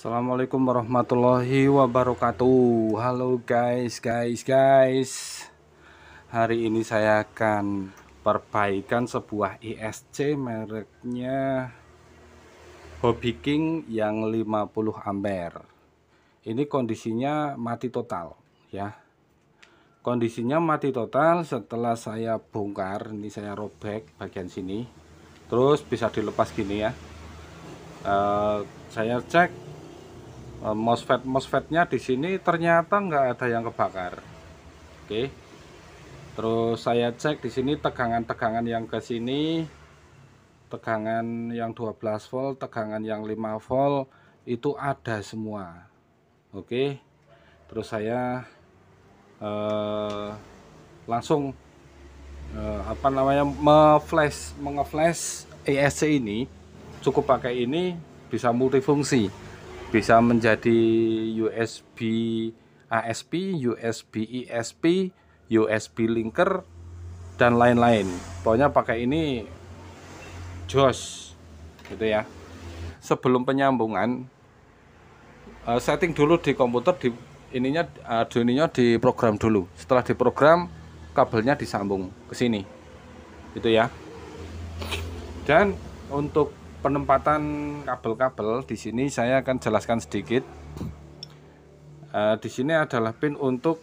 Assalamualaikum warahmatullahi wabarakatuh Halo guys guys guys Hari ini saya akan perbaikan sebuah ISC mereknya Hobby King yang 50 ampere Ini kondisinya mati total ya Kondisinya mati total setelah saya bongkar Ini saya robek bagian sini Terus bisa dilepas gini ya uh, Saya cek Eh, MOSFET MOSFETnya di sini ternyata nggak ada yang kebakar oke terus saya cek di sini tegangan-tegangan yang ke sini tegangan yang 12 volt tegangan yang 5 volt itu ada semua oke terus saya eh, langsung eh, apa namanya me-flash menge-flash ESC ini cukup pakai ini bisa multifungsi bisa menjadi USB ASP, USB ESP, USB linker dan lain-lain. Pokoknya pakai ini jos gitu ya. Sebelum penyambungan eh, setting dulu di komputer di ininya eh, di program dulu. Setelah diprogram kabelnya disambung ke sini. Gitu ya. Dan untuk penempatan kabel-kabel di sini saya akan jelaskan sedikit. Uh, di sini adalah pin untuk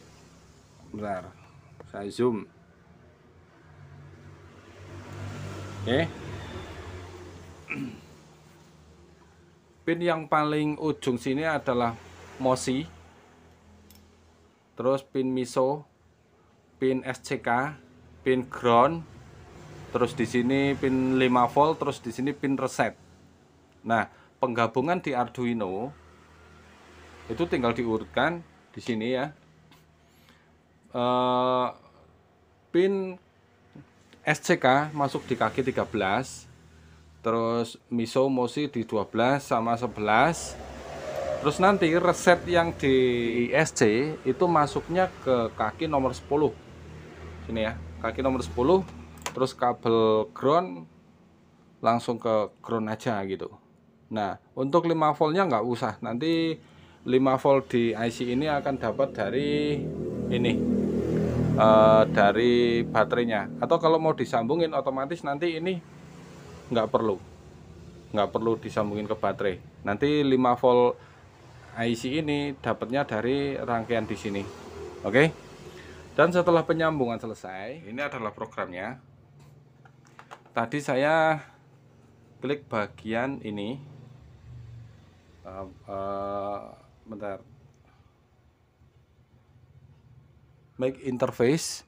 bentar. Saya zoom. Oke. Okay. Pin yang paling ujung sini adalah MOSI. Terus pin MISO, pin SCK, pin ground terus di sini pin 5 volt terus di sini pin reset nah penggabungan di Arduino itu tinggal diurutkan di sini ya E, pin SCK masuk di kaki 13 terus miso mosi di 12 sama 11 terus nanti reset yang di ISC itu masuknya ke kaki nomor 10 sini ya kaki nomor 10 terus kabel ground langsung ke ground aja gitu nah untuk 5 voltnya nggak usah nanti 5 volt di IC ini akan dapat dari ini uh, dari baterainya atau kalau mau disambungin otomatis nanti ini nggak perlu nggak perlu disambungin ke baterai nanti 5 volt IC ini dapatnya dari rangkaian di sini oke okay? dan setelah penyambungan selesai ini adalah programnya tadi saya klik bagian ini uh, uh, bentar make interface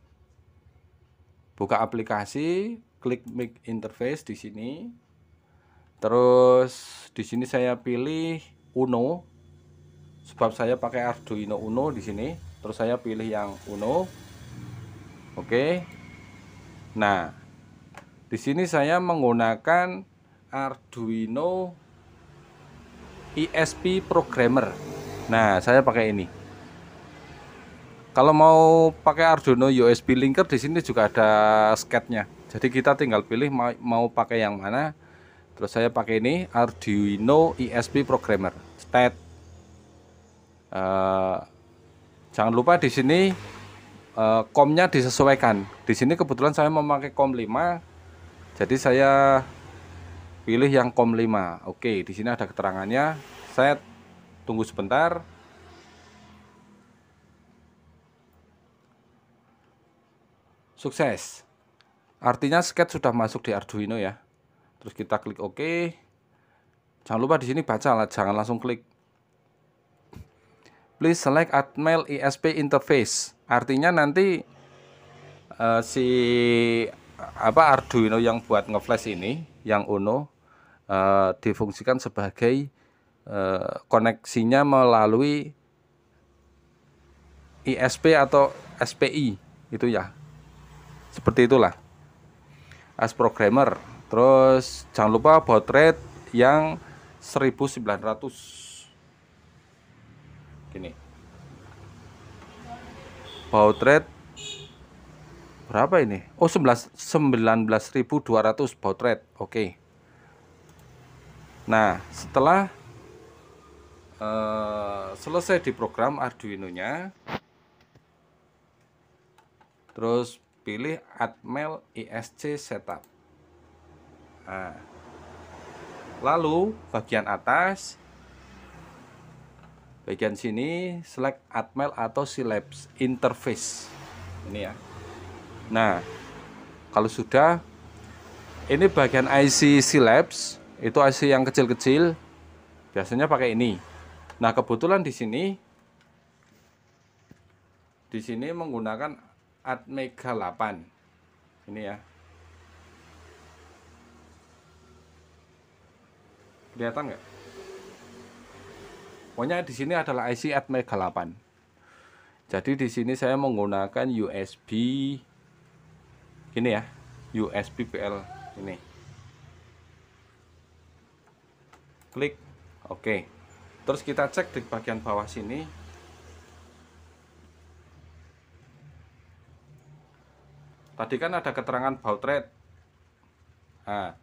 buka aplikasi klik make interface di sini terus di sini saya pilih Uno sebab saya pakai Arduino Uno di sini terus saya pilih yang Uno oke okay. nah di sini saya menggunakan Arduino ESP Programmer. Nah, saya pakai ini. Kalau mau pakai Arduino USB linker di sini juga ada sketnya. Jadi kita tinggal pilih mau, pakai yang mana. Terus saya pakai ini Arduino ESP Programmer. Stat. Uh, jangan lupa di sini uh, disesuaikan. Di sini kebetulan saya memakai kom 5 jadi saya pilih yang kom 5 oke di sini ada keterangannya saya tunggu sebentar sukses artinya sketch sudah masuk di Arduino ya terus kita klik OK jangan lupa di sini baca lah jangan langsung klik please select Atmel ISP interface artinya nanti uh, si apa Arduino yang buat ngeflash ini, yang Uno uh, difungsikan sebagai uh, koneksinya melalui ISP atau SPI itu ya. Seperti itulah. As programmer. Terus jangan lupa baud rate yang 1900. Gini. Baud rate berapa ini? Oh, 11 19.200 baud rate. Oke. Okay. Nah, setelah uh, selesai program Arduino-nya, terus pilih Atmel ISC setup. Nah, lalu bagian atas bagian sini select Atmel atau Silabs interface. Ini ya. Nah, kalau sudah ini bagian IC Labs, itu IC yang kecil-kecil biasanya pakai ini. Nah, kebetulan di sini di sini menggunakan Atmega 8. Ini ya. Kelihatan nggak? Pokoknya di sini adalah IC Atmega 8. Jadi di sini saya menggunakan USB Gini ya USB PL ini klik oke terus kita cek di bagian bawah sini tadi kan ada keterangan baut rate nah,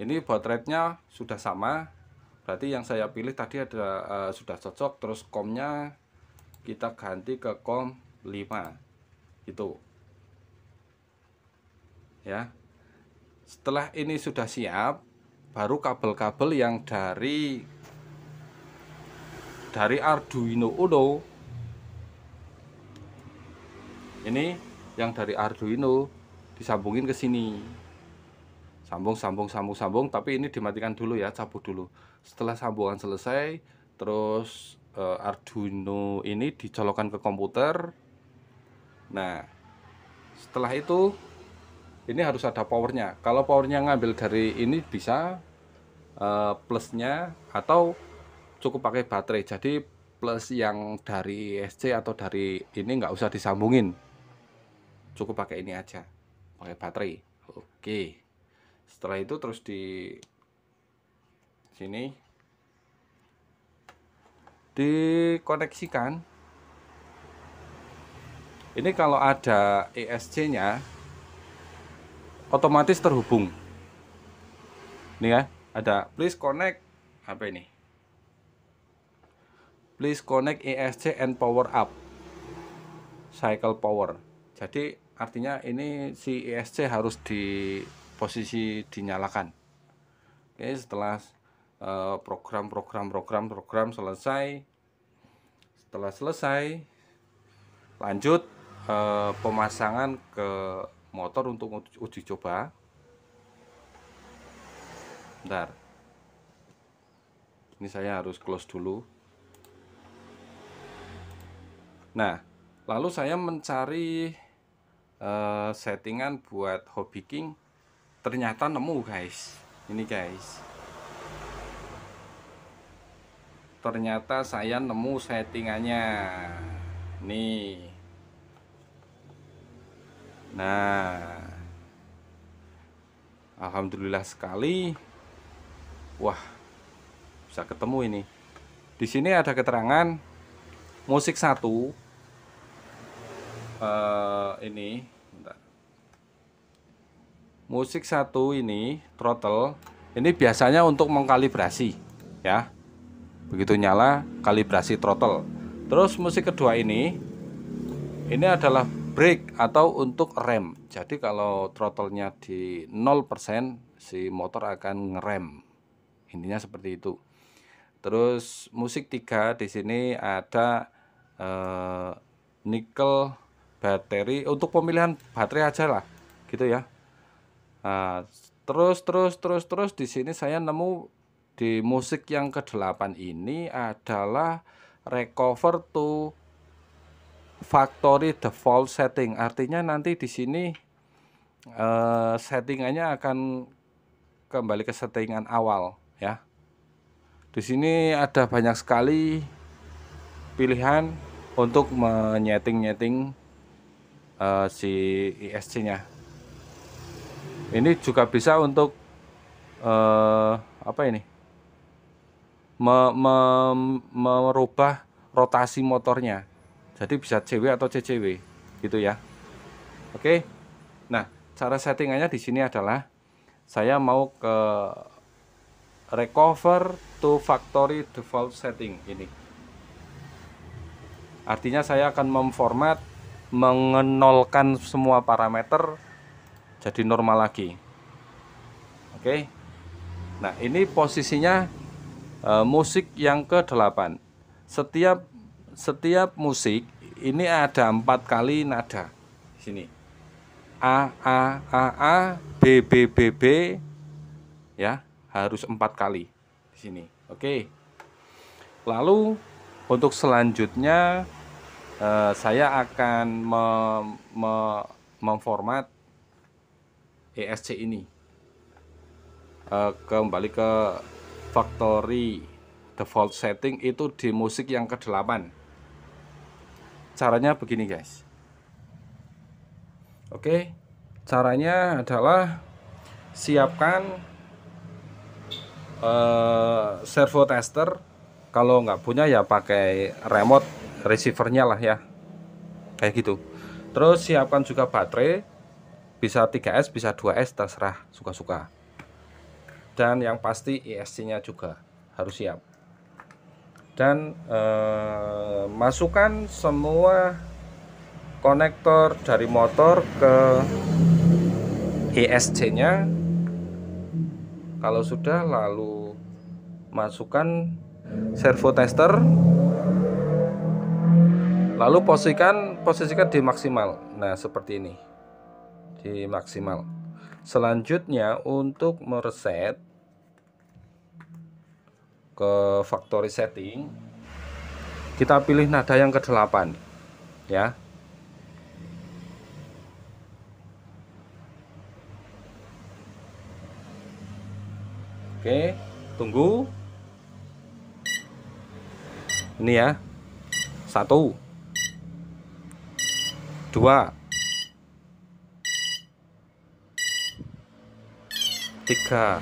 ini baut rate sudah sama berarti yang saya pilih tadi ada uh, sudah cocok terus komnya kita ganti ke kom 5 itu ya setelah ini sudah siap baru kabel-kabel yang dari dari Arduino Uno ini yang dari Arduino disambungin ke sini sambung sambung sambung sambung tapi ini dimatikan dulu ya cabut dulu setelah sambungan selesai terus eh, Arduino ini dicolokkan ke komputer nah setelah itu ini harus ada powernya kalau powernya ngambil dari ini bisa uh, plusnya atau cukup pakai baterai jadi plus yang dari ESC atau dari ini nggak usah disambungin cukup pakai ini aja pakai baterai oke setelah itu terus di sini dikoneksikan ini kalau ada ESC nya otomatis terhubung Ini ya ada please connect HP ini please connect ESC and power up cycle power jadi artinya ini si ESC harus di posisi dinyalakan oke setelah program-program-program-program eh, selesai setelah selesai lanjut eh, pemasangan ke motor untuk uji coba ntar ini saya harus close dulu nah lalu saya mencari uh, settingan buat hobi king ternyata nemu guys ini guys ternyata saya nemu settingannya nih Nah, alhamdulillah sekali. Wah, bisa ketemu ini. Di sini ada keterangan musik satu. Uh, ini, bentar. musik satu ini throttle. Ini biasanya untuk mengkalibrasi, ya. Begitu nyala, kalibrasi throttle. Terus musik kedua ini, ini adalah brake atau untuk rem. Jadi kalau throttle-nya di 0% si motor akan ngerem. Intinya seperti itu. Terus musik tiga di sini ada eh, nikel bateri. untuk pemilihan baterai aja lah gitu ya. Nah, terus terus terus terus di sini saya nemu di musik yang ke-8 ini adalah recover to factory default setting. Artinya nanti di sini uh, settingannya akan kembali ke settingan awal ya. Di sini ada banyak sekali pilihan untuk menyeting-nyeting uh, si ISC-nya. E ini juga bisa untuk uh, apa ini? Me me merubah rotasi motornya. Jadi bisa CW atau CCW gitu ya. Oke. Nah, cara settingannya di sini adalah saya mau ke recover to factory default setting ini. Artinya saya akan memformat mengenolkan semua parameter jadi normal lagi. Oke. Nah, ini posisinya e, musik yang ke-8. Setiap setiap musik ini ada empat kali nada. Sini. A A A A B B B B ya harus empat kali di sini. Oke. Lalu untuk selanjutnya eh, saya akan me, me, memformat ESC ini. Eh, kembali ke factory default setting itu di musik yang kedelapan caranya begini guys oke caranya adalah siapkan uh, servo tester kalau nggak punya ya pakai remote receivernya lah ya kayak gitu terus siapkan juga baterai bisa 3S bisa 2S terserah suka-suka dan yang pasti esc nya juga harus siap dan uh, masukkan semua konektor dari motor ke ESC nya kalau sudah lalu masukkan servo tester lalu posisikan posisikan di maksimal nah seperti ini di maksimal selanjutnya untuk mereset ke factory setting kita pilih nada yang ke-8 ya Oke, tunggu. Ini ya. Satu. Dua. Tiga.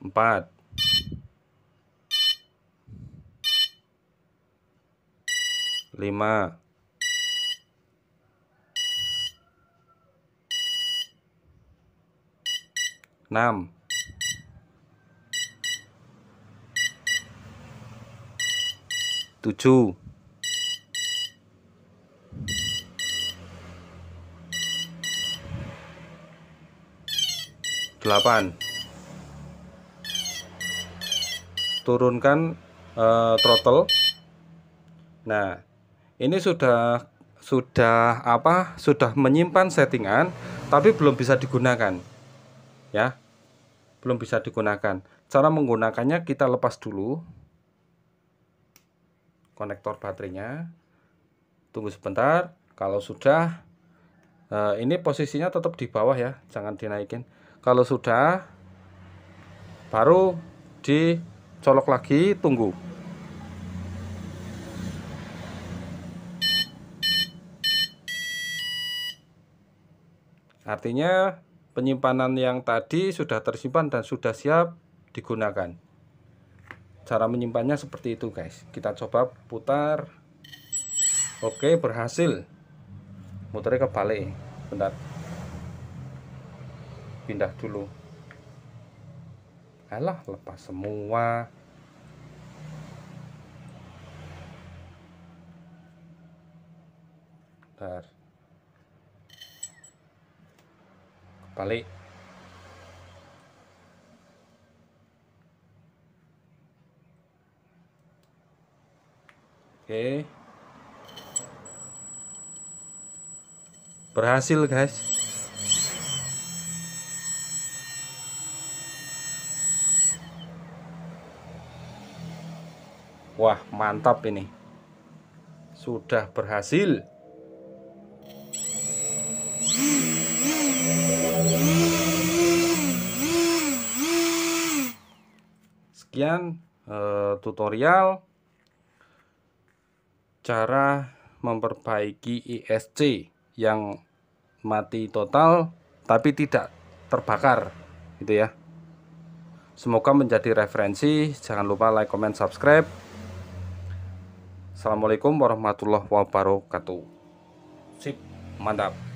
4 5 6 7 8 turunkan e, throttle. Nah, ini sudah sudah apa? Sudah menyimpan settingan tapi belum bisa digunakan. Ya. Belum bisa digunakan. Cara menggunakannya kita lepas dulu konektor baterainya. Tunggu sebentar. Kalau sudah e, ini posisinya tetap di bawah ya, jangan dinaikin. Kalau sudah baru di colok lagi tunggu artinya penyimpanan yang tadi sudah tersimpan dan sudah siap digunakan cara menyimpannya seperti itu guys kita coba putar oke berhasil muternya kebalik bentar pindah dulu Alah, lepas semua. Bentar. Kebalik. Oke. Berhasil, guys. Wah mantap ini Sudah berhasil Sekian eh, tutorial Cara memperbaiki ISC yang mati total tapi tidak terbakar gitu ya Semoga menjadi referensi. Jangan lupa like, comment, subscribe. Assalamualaikum warahmatullahi wabarakatuh. Sip, mantap.